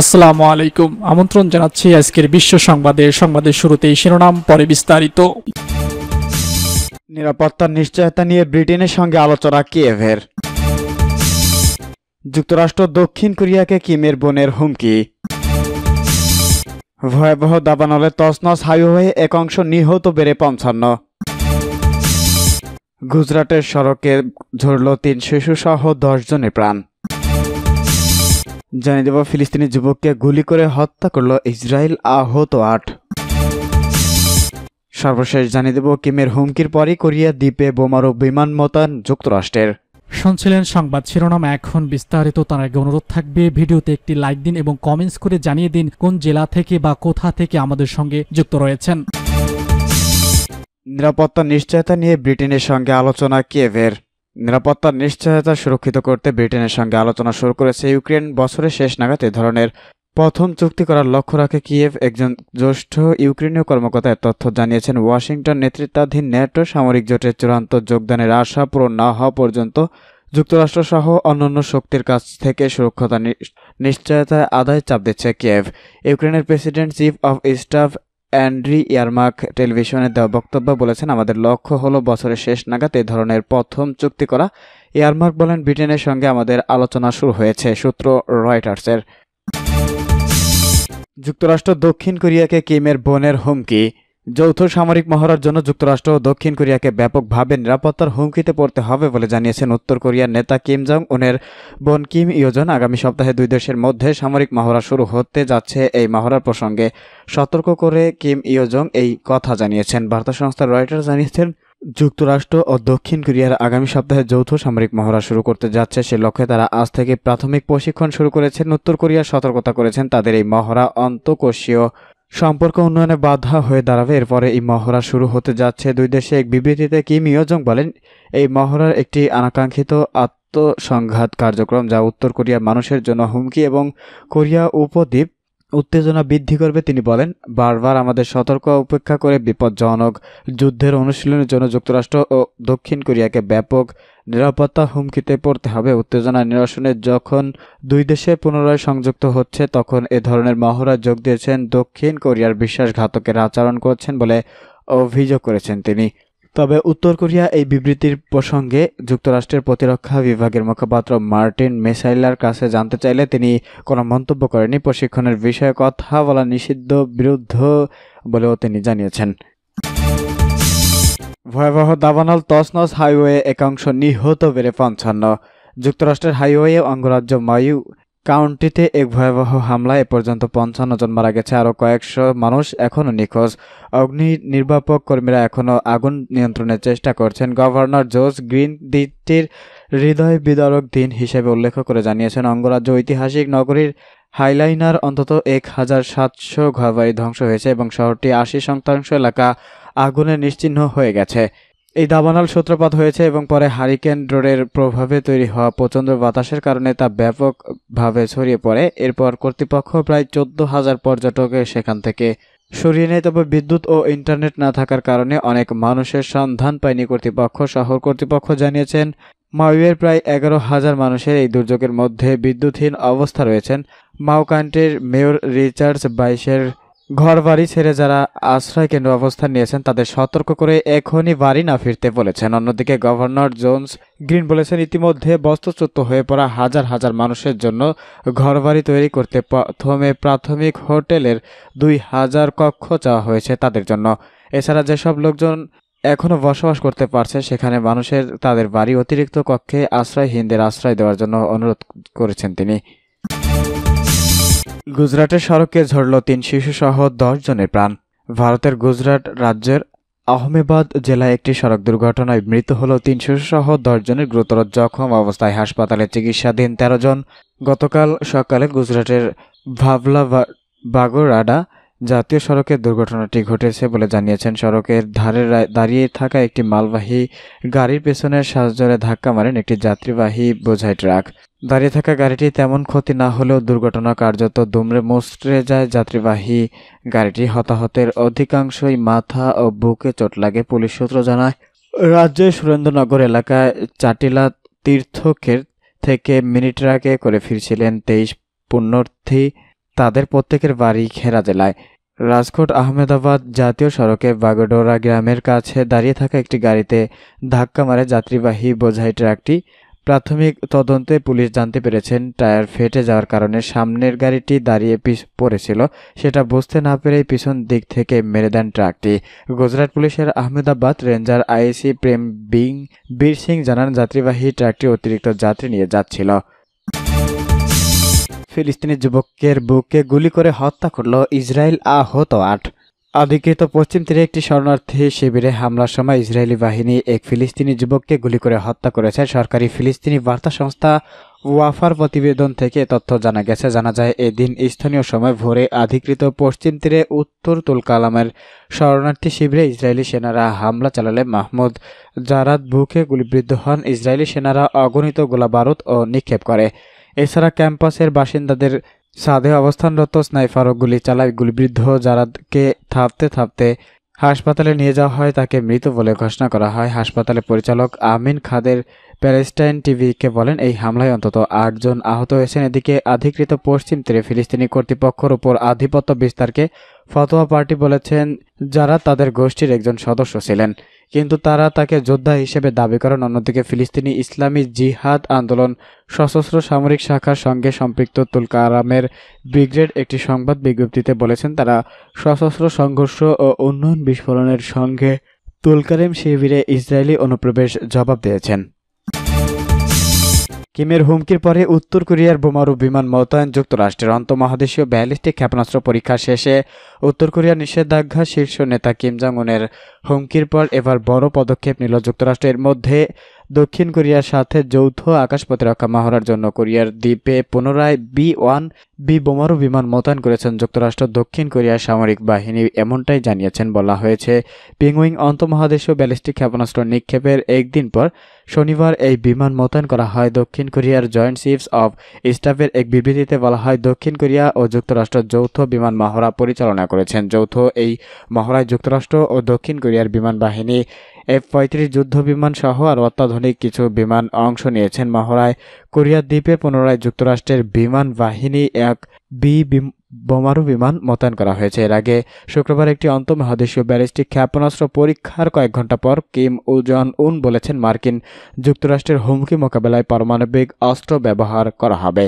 আসসালামু আলাইকুম আমন্ত্রণ জানাচ্ছি আজকের বিশ্ব সংবাদে সংবাদের শুরুতেই শিরোনাম পরে বিস্তারিত নিরাপত্তার নিশ্চয়তা নিয়ে ব্রিটেনের সঙ্গে আলোচনা কিয়েভের যুক্তরাষ্ট্র দক্ষিণ কোরিয়াকে কিমের বোনের হুমকি ভয়াবহ দাবানলে তসনস হাইওয়ে এক অংশ নিহত বেড়ে পঞ্চান্ন গুজরাটের সড়কে ঝরল তিন শিশুসহ দশ জনের প্রাণ জানিয়ে দেব ফিলিস্তিনি যুবককে গুলি করে হত্যা করল ইসরায়েল আহত আট সর্বশেষ জানিয়ে দেব কিমের হুমকির পরই কোরিয়া দ্বীপে বোমারু বিমান মোতায়েন যুক্তরাষ্ট্রের শুনছিলেন সংবাদ শিরোনাম এখন বিস্তারিত তার আগে অনুরোধ থাকবে ভিডিওতে একটি লাইক দিন এবং কমেন্টস করে জানিয়ে দিন কোন জেলা থেকে বা কোথা থেকে আমাদের সঙ্গে যুক্ত রয়েছেন নিরাপত্তা নিশ্চয়তা নিয়ে ব্রিটেনের সঙ্গে আলোচনা কিয়েভের নিরাপত্তার নিশ্চয়তা সুরক্ষিত করতে ব্রিটেনের সঙ্গে আলোচনা শুরু করেছে ইউক্রেন বছরের শেষ নাগাদ এ ধরনের প্রথম চুক্তি করার লক্ষ্য রাখে কিয়েভ একজন জ্যেষ্ঠ ইউক্রেনীয় কর্মকর্তায় তথ্য জানিয়েছেন ওয়াশিংটন নেতৃত্বাধীন ন্যাটো সামরিক জোটের চূড়ান্ত যোগদানের আশা পূরণ না হওয়া পর্যন্ত যুক্তরাষ্ট্রসহ অন্যান্য শক্তির কাছ থেকে সুরক্ষতা নিশ্চয়তায় আদায় চাপ দিচ্ছে কিয়েভ ইউক্রেনের president chief of staff Andriy Yermak টেলিভিশনে দেওয়া বক্তব্য বলেছেন আমাদের লক্ষ্য হলো বছরের শেষ নাগাদ এ ধরনের প্রথম চুক্তি করা ইয়ারমার্ক বলেন ব্রিটেনের সঙ্গে আমাদের আলোচনা শুরু হয়েছে সূত্র রয়টার্সের যুক্তরাষ্ট্র দক্ষিণ কোরিয়াকে কিমের বোনের হুমকি যৌথ সামরিক মহড়ার জন্য যুক্তরাষ্ট্র ও দক্ষিণ কোরিয়াকে ব্যাপকভাবে নিরাপত্তার হুমকিতে পড়তে হবে বলে জানিয়েছেন উত্তর কোরিয়ার নেতা কিম জং উনের বোন কিম ইয়োজন আগামী সপ্তাহে দুই দেশের মধ্যে সামরিক মহড়া শুরু হতে যাচ্ছে এই মহড়ার প্রসঙ্গে সতর্ক করে কিম ইয়োজং এই কথা জানিয়েছেন বার্তা সংস্থা রয়টার জানিয়েছেন যুক্তরাষ্ট্র ও দক্ষিণ কোরিয়ার আগামী সপ্তাহে যৌথ সামরিক মহড়া শুরু করতে যাচ্ছে সে লক্ষ্যে তারা আজ থেকে প্রাথমিক প্রশিক্ষণ শুরু করেছেন উত্তর কোরিয়া সতর্কতা করেছেন তাদের এই মহড়া অন্তকোষীয় সম্পর্ক উন্নয়নে বাধা হয়ে দাঁড়াবে এরপরে এই মহড়া শুরু হতে যাচ্ছে দুই দেশে এক বিবৃতিতে কিম ইয়োজং বলেন এই মহড়ার একটি আনাকাঙ্ক্ষিত আত্মসংঘাত কার্যক্রম যা উত্তর কোরিয়ার মানুষের জন্য হুমকি এবং কোরিয়া উপদ্বীপ উত্তেজনা বৃদ্ধি করবে তিনি বলেন বারবার আমাদের সতর্ক উপেক্ষা করে বিপজ্জনক যুদ্ধের অনুশীলনের জন্য যুক্তরাষ্ট্র ও দক্ষিণ কোরিয়াকে ব্যাপক নিরাপত্তা হুমকিতে পড়তে হবে উত্তেজনা নিরসনে যখন দুই দেশে পুনরায় সংযুক্ত হচ্ছে তখন এ ধরনের মহড়া যোগ দিয়েছেন দক্ষিণ কোরিয়ার বিশ্বাসঘাতকের আচরণ করছেন বলে অভিযোগ করেছেন তিনি তবে উত্তর কোরিয়া এই বিবৃতির প্রসঙ্গে যুক্তরাষ্ট্রের প্রতিরক্ষা বিভাগের মুখপাত্র মার্টিন মেসাইলার কাছে জানতে চাইলে তিনি কোনো মন্তব্য করেনি প্রশিক্ষণের বিষয়ে কথা বলা নিষিদ্ধ বিরুদ্ধ বলেও তিনি জানিয়েছেন ভয়াবহ দাবানল তসনস হাইওয়ে একাংশ নিহত বেড়ে পঞ্চান্ন যুক্তরাষ্ট্রের হাইওয়ে অঙ্গরাজ্য মায়ু কাউন্টিতে এক ভয়াবহ হামলায় এ পর্যন্ত পঞ্চান্ন জন মারা গেছে আরও কয়েকশো মানুষ এখনও নিখোঁজ অগ্নি নির্বাপক কর্মীরা এখনও আগুন নিয়ন্ত্রণের চেষ্টা করছেন গভর্নর জোস গ্রিন দ্বীপটির হৃদয় বিদারক দিন হিসেবে উল্লেখ করে জানিয়েছেন অঙ্গরাজ্য ঐতিহাসিক নগরীর হাইলাইনার অন্তত এক হাজার সাতশো ঘরবাড়ি ধ্বংস হয়েছে এবং শহরটি আশি শতাংশ এলাকা আগুনে নিশ্চিহ্ন হয়ে গেছে এই দাবানল সূত্রপাত হয়েছে এবং পরে হারিকেন ড্রোরের প্রভাবে তৈরি হওয়া প্রচণ্ড বাতাসের কারণে তা ব্যাপকভাবে ছড়িয়ে পড়ে এরপর কর্তৃপক্ষ প্রায় চোদ্দ হাজার পর্যটকের সেখান থেকে সরিয়ে নেয় তবে বিদ্যুৎ ও ইন্টারনেট না থাকার কারণে অনেক মানুষের সন্ধান পায়নি কর্তৃপক্ষ শহর কর্তৃপক্ষ জানিয়েছেন মাউয়ের প্রায় এগারো হাজার মানুষের এই দুর্যোগের মধ্যে বিদ্যুৎহীন অবস্থা রয়েছেন মাউকান্টের মেয়র রিচার্ডস বাইশের ঘর বাড়ি ছেড়ে যারা আশ্রয় কেন্দ্র অবস্থান নিয়েছেন তাদের সতর্ক করে এখনই বাড়ি না ফিরতে বলেছেন অন্যদিকে গভর্নর জোনস গ্রিন বলেছেন ইতিমধ্যে বস্তুচ্যুত হয়ে পড়া হাজার হাজার মানুষের জন্য ঘরবাড়ি তৈরি করতে প্রথমে প্রাথমিক হোটেলের দুই হাজার কক্ষ চাওয়া হয়েছে তাদের জন্য এছাড়া যেসব লোকজন এখনও বসবাস করতে পারছে সেখানে মানুষের তাদের বাড়ি অতিরিক্ত কক্ষে আশ্রয়হীনদের আশ্রয় দেওয়ার জন্য অনুরোধ করেছেন তিনি গুজরাটের সড়কে ঝরল তিন শিশুসহ দশ জনের প্রাণ ভারতের গুজরাট রাজ্যের আহমেদাবাদ জেলায় একটি সড়ক দুর্ঘটনায় মৃত হল তিন শিশুসহ জনের গুরুতর জখম অবস্থায় হাসপাতালে চিকিৎসাধীন তেরো জন গতকাল সকালে গুজরাটের ভাবলা বাগোরাডা জাতীয় সড়কের দুর্ঘটনাটি ঘটেছে বলে জানিয়েছেন সড়কের ধারে দাঁড়িয়ে থাকা একটি মালবাহী গাড়ির পেছনের সাজরে ধাক্কা মারেন একটি যাত্রীবাহী বোঝাই ট্রাক দাঁড়িয়ে থাকা গাড়িটি তেমন ক্ষতি না হলেও দুর্ঘটনা কার্যত দুমড়ে মুচড়ে যায় যাত্রীবাহী গাড়িটি হতাহতের অধিকাংশই মাথা ও বুকে চোট লাগে পুলিশ সূত্র জানায় রাজ্যের সুরেন্দ্রনগর এলাকায় চাটিলা তীর্থকের থেকে মিনি ট্রাকে করে ফিরছিলেন তেইশ পুণ্যার্থী তাদের প্রত্যেকের বাড়ি খেরা জেলায় রাজকোট আহমেদাবাদ জাতীয় সড়কে বাগডোরা গ্রামের কাছে দাঁড়িয়ে থাকা একটি গাড়িতে ধাক্কা মারে যাত্রীবাহী বোঝাই ট্রাকটি প্রাথমিক তদন্তে পুলিশ জানতে পেরেছেন টায়ার ফেটে যাওয়ার কারণে সামনের গাড়িটি দাঁড়িয়ে পড়েছিল সেটা বুঝতে না পেরেই পিছন দিক থেকে মেরে দেন ট্রাকটি গুজরাট পুলিশের আহমেদাবাদ রেঞ্জার আইএসি প্রেম বিং বীর সিং জানান যাত্রীবাহী ট্রাকটি অতিরিক্ত যাত্রী নিয়ে যাচ্ছিল ফিলিস্তিনি যুবকের বুকে গুলি করে হত্যা করল ইসরায়েল আহত আট আধিকৃত পশ্চিম তীরে একটি শরণার্থী শিবিরে হামলার সময় ইসরায়েলি বাহিনী এক ফিলিস্তিনি যুবককে গুলি করে হত্যা করেছে সরকারি ফিলিস্তিনি বার্তা সংস্থা ওয়াফার প্রতিবেদন থেকে তথ্য জানা গেছে জানা যায় এদিন স্থানীয় সময় ভোরে আধিকৃত পশ্চিম তীরে উত্তর তুলকালামের শরণার্থী শিবিরে ইসরায়েলি সেনারা হামলা চালালে মাহমুদ জারাত বুকে গুলিবৃদ্ধ হন ইসরায়েলি সেনারা অগণিত গোলাবারুদ ও নিক্ষেপ করে এছাড়া ক্যাম্পাসের বাসিন্দাদের সাদে অবস্থানরত স্নাইফারও গুলি চালায় গুলিবৃদ্ধ যারাকে থাপতে থাপতে হাসপাতালে নিয়ে যাওয়া হয় তাকে মৃত বলে ঘোষণা করা হয় হাসপাতালের পরিচালক আমিন খাদের প্যালেস্টাইন টিভিকে বলেন এই হামলায় অন্তত আটজন আহত হয়েছেন এদিকে আধিকৃত পশ্চিম তীরে ফিলিস্তিনি কর্তৃপক্ষের উপর আধিপত্য বিস্তারকে ফতোয়া পার্টি বলেছেন যারা তাদের গোষ্ঠীর একজন সদস্য ছিলেন কিন্তু তারা তাকে যোদ্ধা হিসেবে দাবি করেন অন্যদিকে ফিলিস্তিনি ইসলামী জিহাদ আন্দোলন সশস্ত্র সামরিক শাখার সঙ্গে সম্পৃক্ত তুলকারামের ব্রিগেড একটি সংবাদ বিজ্ঞপ্তিতে বলেছেন তারা সশস্ত্র সংঘর্ষ ও উন্নয়ন বিস্ফোরণের সঙ্গে তুলকারেম শিবিরে ইসরায়েলি অনুপ্রবেশ জবাব দিয়েছেন কিমের হুমকির পরে উত্তর কোরিয়ার বোমারু বিমান মোতায়েন যুক্তরাষ্ট্রের অন্তমহাদেশীয় ব্যালিস্টিক ক্ষেপণাস্ত্র পরীক্ষা শেষে উত্তর কোরিয়ার নিষেধাজ্ঞা শীর্ষ নেতা কিম জাং উনের হুমকির পর এবার বড় পদক্ষেপ নিল যুক্তরাষ্ট্রের মধ্যে দক্ষিণ কোরিয়ার সাথে যৌথ আকাশ প্রতিরক্ষা মহড়ার জন্য কোরিয়ার দ্বীপে পুনরায় বি ওয়ান বি বোমারু বিমান মোতায়েন করেছেন যুক্তরাষ্ট্র দক্ষিণ কোরিয়ার সামরিক বাহিনী এমনটাই জানিয়েছেন বলা হয়েছে পিংউইং অন্তমহাদেশীয় ব্যালিস্টিক ক্ষেপণাস্ত্র নিক্ষেপের একদিন পর শনিবার এই বিমান মোতায়েন করা হয় দক্ষিণ কোরিয়ার জয়েন্ট চিফস অব স্টাফের এক বিবৃতিতে বলা হয় দক্ষিণ কোরিয়া ও যুক্তরাষ্ট্র যৌথ বিমান মহড়া পরিচালনা করেছেন যৌথ এই মহড়ায় যুক্তরাষ্ট্র ও দক্ষিণ কোরিয়ার বিমান বাহিনী এফ পঁয়ত্রিশ যুদ্ধবিমান সহ আর অত্যাধুনিক কিছু বিমান অংশ নিয়েছেন মহড়ায় কোরিয়া দ্বীপে পুনরায় যুক্তরাষ্ট্রের বিমান বাহিনী এক বি বোমারু বিমান মোতায়েন করা হয়েছে এর আগে শুক্রবার একটি অন্তমহাদেশীয় ব্যালিস্টিক ক্ষেপণাস্ত্র পরীক্ষার কয়েক ঘন্টা পর কিম উজন উন বলেছেন মার্কিন যুক্তরাষ্ট্রের হুমকি মোকাবেলায় পারমাণবিক অস্ত্র ব্যবহার করা হবে